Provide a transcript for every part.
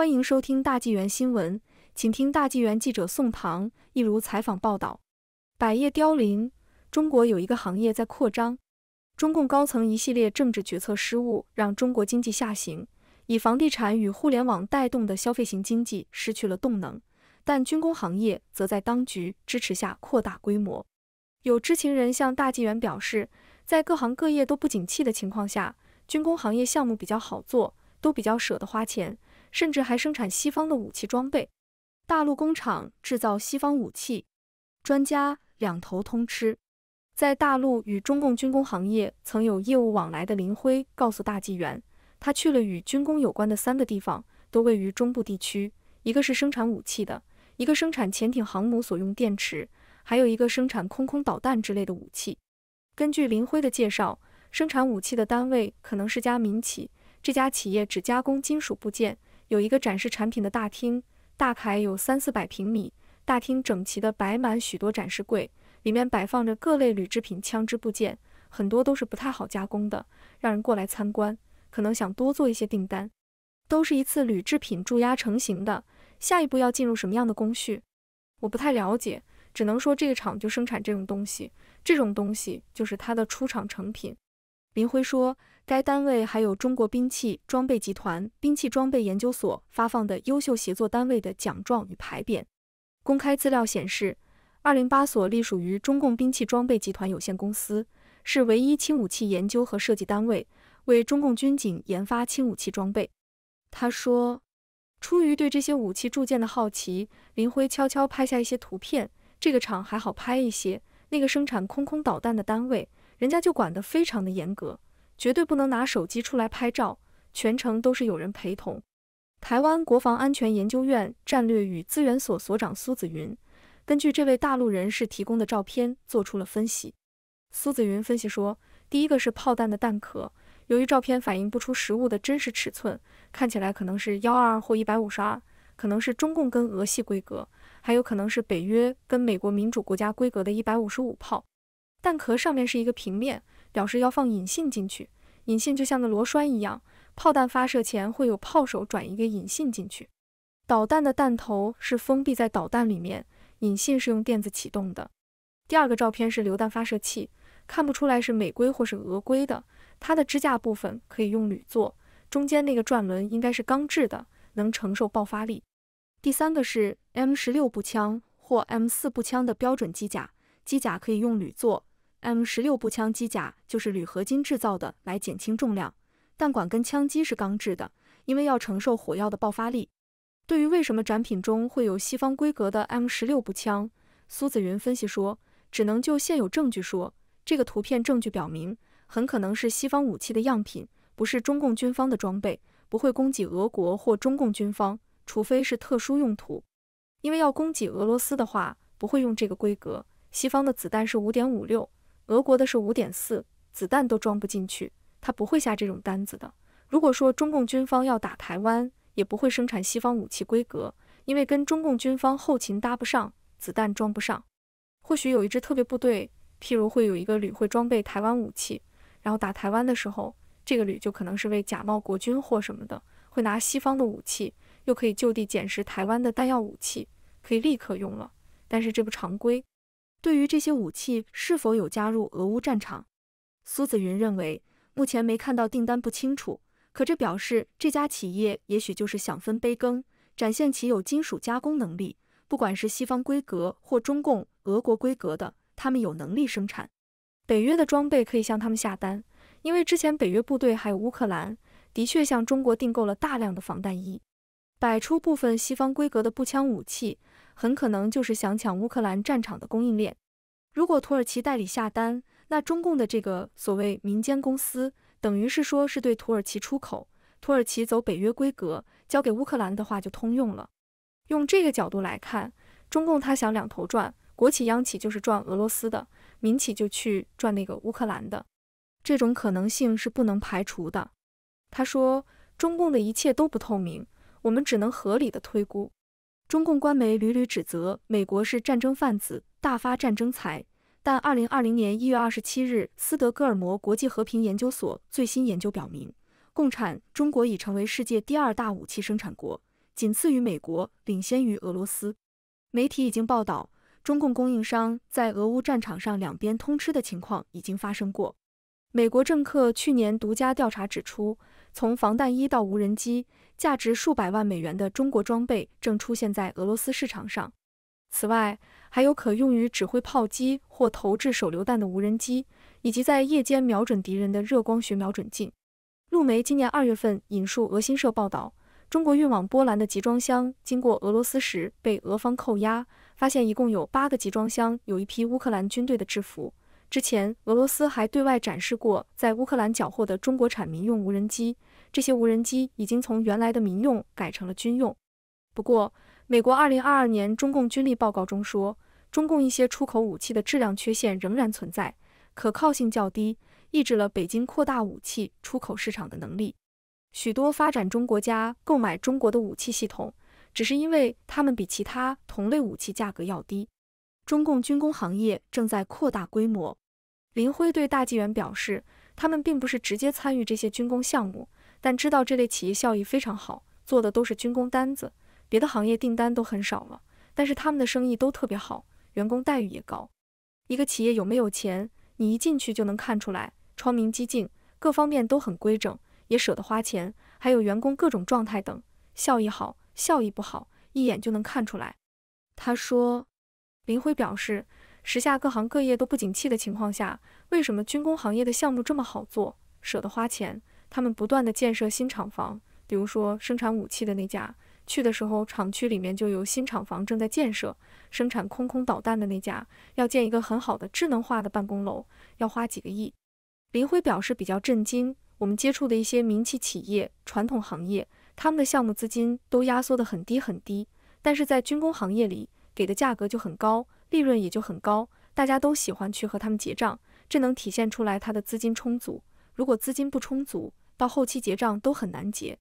欢迎收听大纪元新闻，请听大纪元记者宋唐一如采访报道：百业凋零，中国有一个行业在扩张。中共高层一系列政治决策失误，让中国经济下行，以房地产与互联网带动的消费型经济失去了动能。但军工行业则在当局支持下扩大规模。有知情人向大纪元表示，在各行各业都不景气的情况下，军工行业项目比较好做，都比较舍得花钱。甚至还生产西方的武器装备，大陆工厂制造西方武器，专家两头通吃。在大陆与中共军工行业曾有业务往来的林辉告诉大纪元，他去了与军工有关的三个地方，都位于中部地区，一个是生产武器的，一个生产潜艇、航母所用电池，还有一个生产空空导弹之类的武器。根据林辉的介绍，生产武器的单位可能是家民企，这家企业只加工金属部件。有一个展示产品的大厅，大概有三四百平米。大厅整齐地摆满许多展示柜，里面摆放着各类铝制品、枪支部件，很多都是不太好加工的，让人过来参观，可能想多做一些订单。都是一次铝制品注压成型的，下一步要进入什么样的工序？我不太了解，只能说这个厂就生产这种东西，这种东西就是它的出厂成品。林辉说，该单位还有中国兵器装备集团兵器装备研究所发放的优秀协作单位的奖状与牌匾。公开资料显示，二零八所隶属于中共兵器装备集团有限公司，是唯一轻武器研究和设计单位，为中共军警研发轻武器装备。他说，出于对这些武器铸件的好奇，林辉悄悄拍下一些图片。这个厂还好拍一些。那个生产空空导弹的单位，人家就管得非常的严格，绝对不能拿手机出来拍照，全程都是有人陪同。台湾国防安全研究院战略与资源所所长苏子云根据这位大陆人士提供的照片做出了分析。苏子云分析说，第一个是炮弹的弹壳，由于照片反映不出实物的真实尺寸，看起来可能是幺二二或一百五十二，可能是中共跟俄系规格。还有可能是北约跟美国民主国家规格的一百五十五炮弹壳上面是一个平面，表示要放引信进去。引信就像个螺栓一样，炮弹发射前会有炮手转一个引信进去。导弹的弹头是封闭在导弹里面，引信是用电子启动的。第二个照片是榴弹发射器，看不出来是美规或是俄规的。它的支架部分可以用铝做，中间那个转轮应该是钢制的，能承受爆发力。第三个是 M 十六步枪或 M 四步枪的标准机甲，机甲可以用铝做，M 十六步枪机甲就是铝合金制造的，来减轻重量。弹管跟枪机是钢制的，因为要承受火药的爆发力。对于为什么展品中会有西方规格的 M 十六步枪，苏子云分析说，只能就现有证据说，这个图片证据表明，很可能是西方武器的样品，不是中共军方的装备，不会供给俄国或中共军方。除非是特殊用途，因为要供给俄罗斯的话，不会用这个规格。西方的子弹是五点五六，俄国的是五点四，子弹都装不进去，他不会下这种单子的。如果说中共军方要打台湾，也不会生产西方武器规格，因为跟中共军方后勤搭不上，子弹装不上。或许有一支特别部队，譬如会有一个旅会装备台湾武器，然后打台湾的时候，这个旅就可能是为假冒国军或什么的，会拿西方的武器。就可以就地捡拾台湾的弹药武器，可以立刻用了。但是这不常规。对于这些武器是否有加入俄乌战场，苏子云认为目前没看到订单不清楚。可这表示这家企业也许就是想分杯羹，展现其有金属加工能力。不管是西方规格或中共、俄国规格的，他们有能力生产。北约的装备可以向他们下单，因为之前北约部队还有乌克兰的确向中国订购了大量的防弹衣。摆出部分西方规格的步枪武器，很可能就是想抢乌克兰战场的供应链。如果土耳其代理下单，那中共的这个所谓民间公司，等于是说是对土耳其出口，土耳其走北约规格，交给乌克兰的话就通用了。用这个角度来看，中共他想两头赚，国企央企就是赚俄罗斯的，民企就去赚那个乌克兰的，这种可能性是不能排除的。他说，中共的一切都不透明。我们只能合理的推估。中共官媒屡屡指责美国是战争贩子，大发战争财。但二零二零年一月二十七日，斯德哥尔摩国际和平研究所最新研究表明，共产中国已成为世界第二大武器生产国，仅次于美国，领先于俄罗斯。媒体已经报道，中共供应商在俄乌战场上两边通吃的情况已经发生过。美国政客去年独家调查指出，从防弹衣到无人机，价值数百万美元的中国装备正出现在俄罗斯市场上。此外，还有可用于指挥炮击或投掷手榴弹的无人机，以及在夜间瞄准敌人的热光学瞄准镜。陆媒今年二月份引述俄新社报道，中国运往波兰的集装箱经过俄罗斯时被俄方扣押，发现一共有八个集装箱，有一批乌克兰军队的制服。之前，俄罗斯还对外展示过在乌克兰缴获的中国产民用无人机，这些无人机已经从原来的民用改成了军用。不过，美国2022年《中共军力报告》中说，中共一些出口武器的质量缺陷仍然存在，可靠性较低，抑制了北京扩大武器出口市场的能力。许多发展中国家购买中国的武器系统，只是因为它们比其他同类武器价格要低。中共军工行业正在扩大规模。林辉对大纪元表示，他们并不是直接参与这些军工项目，但知道这类企业效益非常好，做的都是军工单子，别的行业订单都很少了。但是他们的生意都特别好，员工待遇也高。一个企业有没有钱，你一进去就能看出来，窗明几净，各方面都很规整，也舍得花钱，还有员工各种状态等，效益好，效益不好，一眼就能看出来。他说，林辉表示。时下各行各业都不景气的情况下，为什么军工行业的项目这么好做，舍得花钱？他们不断的建设新厂房，比如说生产武器的那家，去的时候厂区里面就有新厂房正在建设；生产空空导弹的那家，要建一个很好的智能化的办公楼，要花几个亿。林辉表示比较震惊，我们接触的一些民企企业，传统行业，他们的项目资金都压缩得很低很低，但是在军工行业里，给的价格就很高。利润也就很高，大家都喜欢去和他们结账，这能体现出来他的资金充足。如果资金不充足，到后期结账都很难结。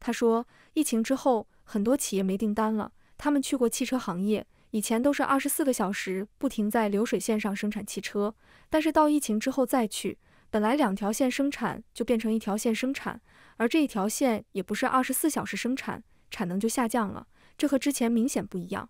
他说，疫情之后很多企业没订单了，他们去过汽车行业，以前都是二十四个小时不停在流水线上生产汽车，但是到疫情之后再去，本来两条线生产就变成一条线生产，而这一条线也不是二十四小时生产，产能就下降了，这和之前明显不一样。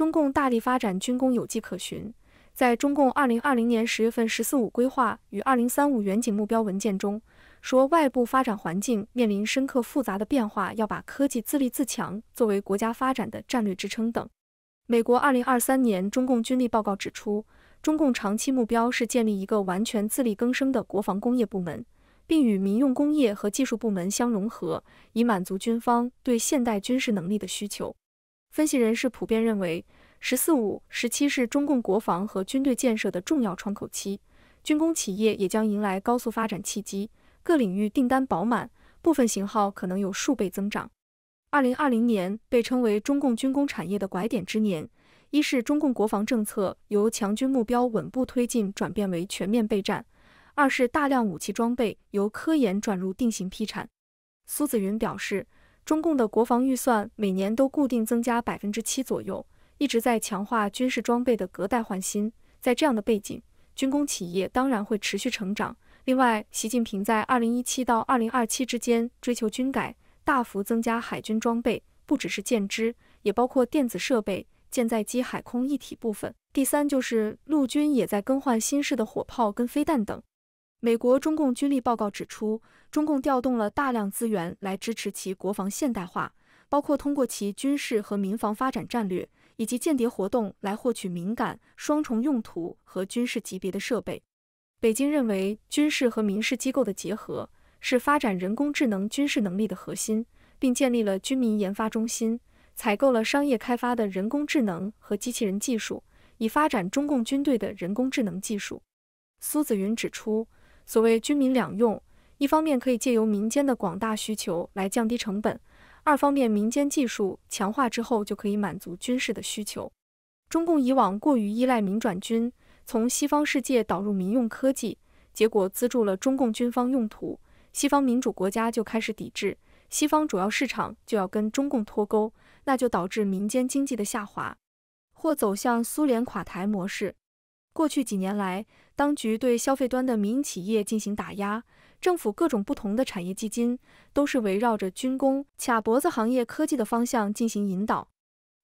中共大力发展军工有迹可循，在中共二零二零年十月份“十四五”规划与二零三五远景目标文件中说，外部发展环境面临深刻复杂的变化，要把科技自立自强作为国家发展的战略支撑等。美国二零二三年中共军力报告指出，中共长期目标是建立一个完全自力更生的国防工业部门，并与民用工业和技术部门相融合，以满足军方对现代军事能力的需求。分析人士普遍认为，十四五时期是中共国防和军队建设的重要窗口期，军工企业也将迎来高速发展契机，各领域订单饱满，部分型号可能有数倍增长。二零二零年被称为中共军工产业的拐点之年，一是中共国防政策由强军目标稳步推进转变为全面备战，二是大量武器装备由科研转入定型批产。苏子云表示。中共的国防预算每年都固定增加百分之七左右，一直在强化军事装备的隔代换新。在这样的背景，军工企业当然会持续成长。另外，习近平在二零一七到二零二七之间追求军改，大幅增加海军装备，不只是舰只，也包括电子设备、舰载机、海空一体部分。第三，就是陆军也在更换新式的火炮跟飞弹等。美国中共军力报告指出，中共调动了大量资源来支持其国防现代化，包括通过其军事和民防发展战略以及间谍活动来获取敏感、双重用途和军事级别的设备。北京认为，军事和民事机构的结合是发展人工智能军事能力的核心，并建立了军民研发中心，采购了商业开发的人工智能和机器人技术，以发展中共军队的人工智能技术。苏子云指出。所谓军民两用，一方面可以借由民间的广大需求来降低成本，二方面民间技术强化之后就可以满足军事的需求。中共以往过于依赖民转军，从西方世界导入民用科技，结果资助了中共军方用途，西方民主国家就开始抵制，西方主要市场就要跟中共脱钩，那就导致民间经济的下滑，或走向苏联垮台模式。过去几年来。当局对消费端的民营企业进行打压，政府各种不同的产业基金都是围绕着军工卡脖子行业科技的方向进行引导。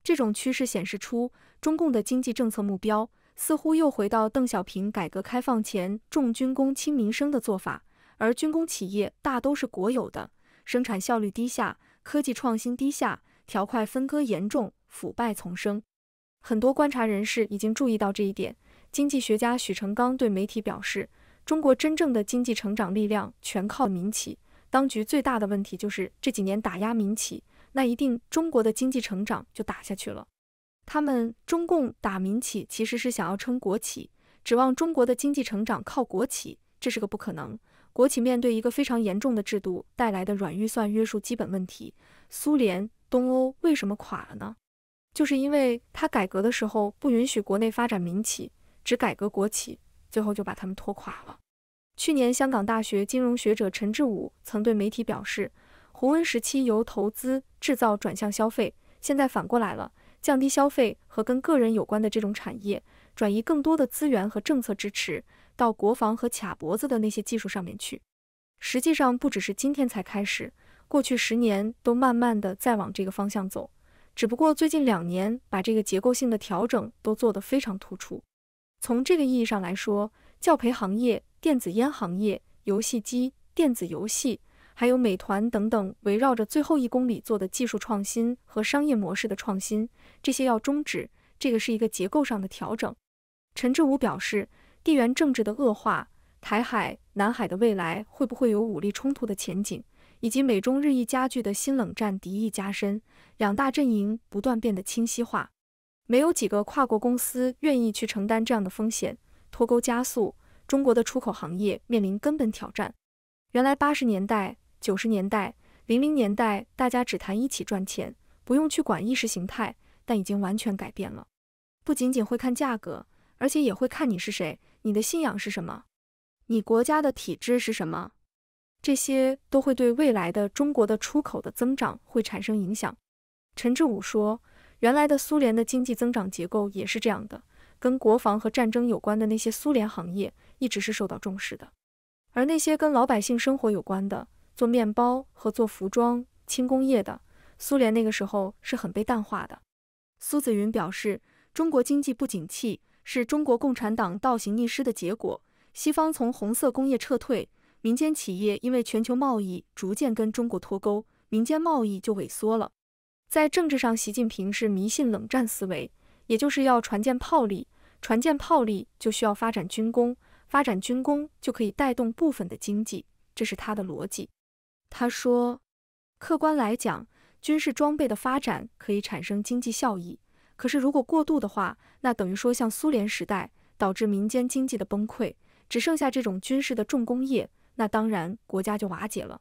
这种趋势显示出，中共的经济政策目标似乎又回到邓小平改革开放前重军工轻民生的做法。而军工企业大都是国有的，生产效率低下，科技创新低下，条块分割严重，腐败丛生。很多观察人士已经注意到这一点。经济学家许成刚对媒体表示，中国真正的经济成长力量全靠民企，当局最大的问题就是这几年打压民企，那一定中国的经济成长就打下去了。他们中共打民企其实是想要撑国企，指望中国的经济成长靠国企，这是个不可能。国企面对一个非常严重的制度带来的软预算约束基本问题，苏联东欧为什么垮了呢？就是因为他改革的时候不允许国内发展民企。只改革国企，最后就把他们拖垮了。去年，香港大学金融学者陈志武曾对媒体表示，胡温时期由投资制造转向消费，现在反过来了，降低消费和跟个人有关的这种产业，转移更多的资源和政策支持到国防和卡脖子的那些技术上面去。实际上，不只是今天才开始，过去十年都慢慢的在往这个方向走，只不过最近两年把这个结构性的调整都做得非常突出。从这个意义上来说，教培行业、电子烟行业、游戏机、电子游戏，还有美团等等，围绕着最后一公里做的技术创新和商业模式的创新，这些要终止，这个是一个结构上的调整。陈志武表示，地缘政治的恶化，台海、南海的未来会不会有武力冲突的前景，以及美中日益加剧的新冷战敌意加深，两大阵营不断变得清晰化。没有几个跨国公司愿意去承担这样的风险。脱钩加速，中国的出口行业面临根本挑战。原来八十年代、九十年代、零零年代，大家只谈一起赚钱，不用去管意识形态。但已经完全改变了，不仅仅会看价格，而且也会看你是谁，你的信仰是什么，你国家的体制是什么，这些都会对未来的中国的出口的增长会产生影响。陈志武说。原来的苏联的经济增长结构也是这样的，跟国防和战争有关的那些苏联行业一直是受到重视的，而那些跟老百姓生活有关的，做面包和做服装轻工业的，苏联那个时候是很被淡化的。苏子云表示，中国经济不景气是中国共产党倒行逆施的结果，西方从红色工业撤退，民间企业因为全球贸易逐渐跟中国脱钩，民间贸易就萎缩了。在政治上，习近平是迷信冷战思维，也就是要船舰炮利。船舰炮利就需要发展军工，发展军工就可以带动部分的经济，这是他的逻辑。他说，客观来讲，军事装备的发展可以产生经济效益。可是如果过度的话，那等于说像苏联时代，导致民间经济的崩溃，只剩下这种军事的重工业，那当然国家就瓦解了。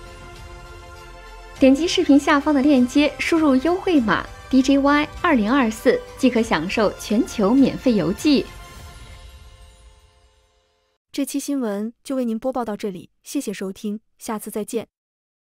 点击视频下方的链接，输入优惠码 D J Y 二零二四，即可享受全球免费邮寄。这期新闻就为您播报到这里，谢谢收听，下次再见。